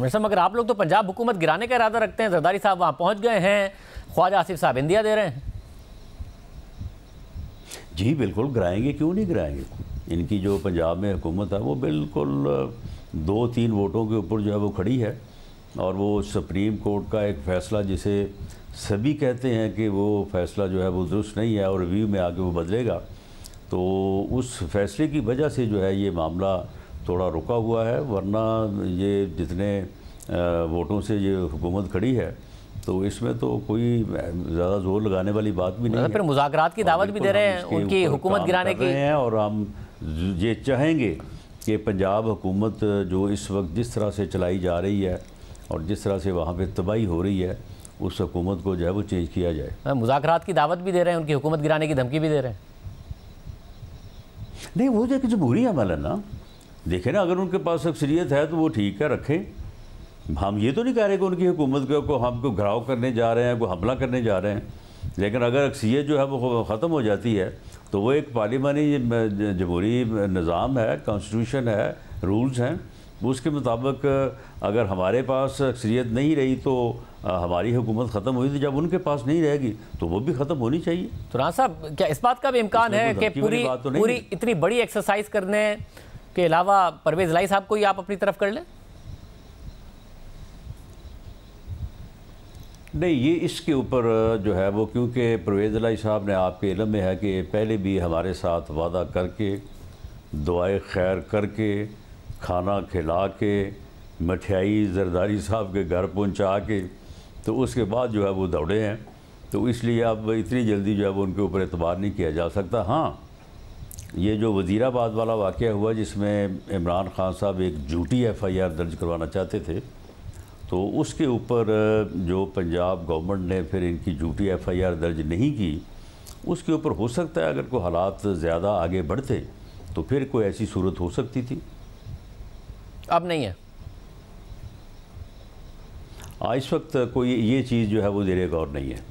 मेरे मगर आप लोग तो पंजाब हुकूमत गिराने का इरादा रखते हैं जरदारी साहब वहाँ पहुँच गए हैं ख्वाजा आसिफ साहब इंदिया दे रहे हैं जी बिल्कुल गिराएंगे क्यों नहीं गिराएंगे इनकी जो पंजाब में हुकूमत है वो बिल्कुल दो तीन वोटों के ऊपर जो है वो खड़ी है और वो सुप्रीम कोर्ट का एक फ़ैसला जिसे सभी कहते हैं कि वो फ़ैसला जो है वो दुरुस्त नहीं है और रिव्यू में आके वो बदलेगा तो उस फैसले की वजह से जो है ये मामला थोड़ा रुका हुआ है वरना ये जितने वोटों से ये हुकूमत खड़ी है तो इसमें तो कोई ज़्यादा जोर लगाने वाली बात भी नहीं मतलब फिर मुजाकर की दावत भी दे रहे हैं उनकी हुकूमत गिराने की हैं और हम ये चाहेंगे कि पंजाब हुकूमत जो इस वक्त जिस तरह से चलाई जा रही है और जिस तरह से वहाँ पर तबाही हो रही है उस हुकूमत को जो है वो चेंज किया जाए मतलब मुजाकर की दावत भी दे रहे हैं उनकी हुकूमत गिराने की धमकी भी दे रहे हैं नहीं वो जो एक जमहूरी अमल है ना देखें ना अगर उनके पास अक्सरियत है तो वो ठीक है रखें हम ये तो नहीं कह रहे कि उनकी हुकूमत को हमको घराव करने जा रहे हैं को हमला करने जा रहे हैं लेकिन अगर अक्सरियत जो है वो ख़त्म हो जाती है तो वो एक पार्लिमानी जमहूरी निज़ाम है कॉन्स्टिट्यूशन है रूल्स हैं उसके मुताबिक अगर हमारे पास अक्सरियत नहीं रही तो हमारी हुकूमत ख़त्म हुई तो जब उनके पास नहीं रहेगी तो वो भी ख़त्म होनी चाहिए तो साहब क्या इस बात का भी इम्कान है कि पूरी तो पूरी इतनी बड़ी एक्सरसाइज करने के अलावा परवेज लाई साहब को ही आप अपनी तरफ कर लें नहीं ये इसके ऊपर जो है वो क्योंकि परवेज लाई साहब ने आपके इलम में है कि पहले भी हमारे साथ वादा करके दुआ खैर करके खाना खिला के मिठाई जरदारी साहब के घर पहुंचा के तो उसके बाद जो है वो दौड़े हैं तो इसलिए अब इतनी जल्दी जो है वो उनके ऊपर एतबार नहीं किया जा सकता हाँ ये जो वज़ीराबाद वाला वाक़ हुआ जिसमें इमरान ख़ान साहब एक झूठी एफ़ आई आर दर्ज करवाना चाहते थे तो उसके ऊपर जो पंजाब गवर्नमेंट ने फिर इनकी झूठी एफ़ आई आर दर्ज नहीं की उसके ऊपर हो सकता है अगर कोई हालात ज़्यादा आगे बढ़ते तो फिर कोई ऐसी सूरत हो सकती थी अब नहीं है आज इस वक्त कोई ये चीज़ जो है वो जेरे गौर नहीं है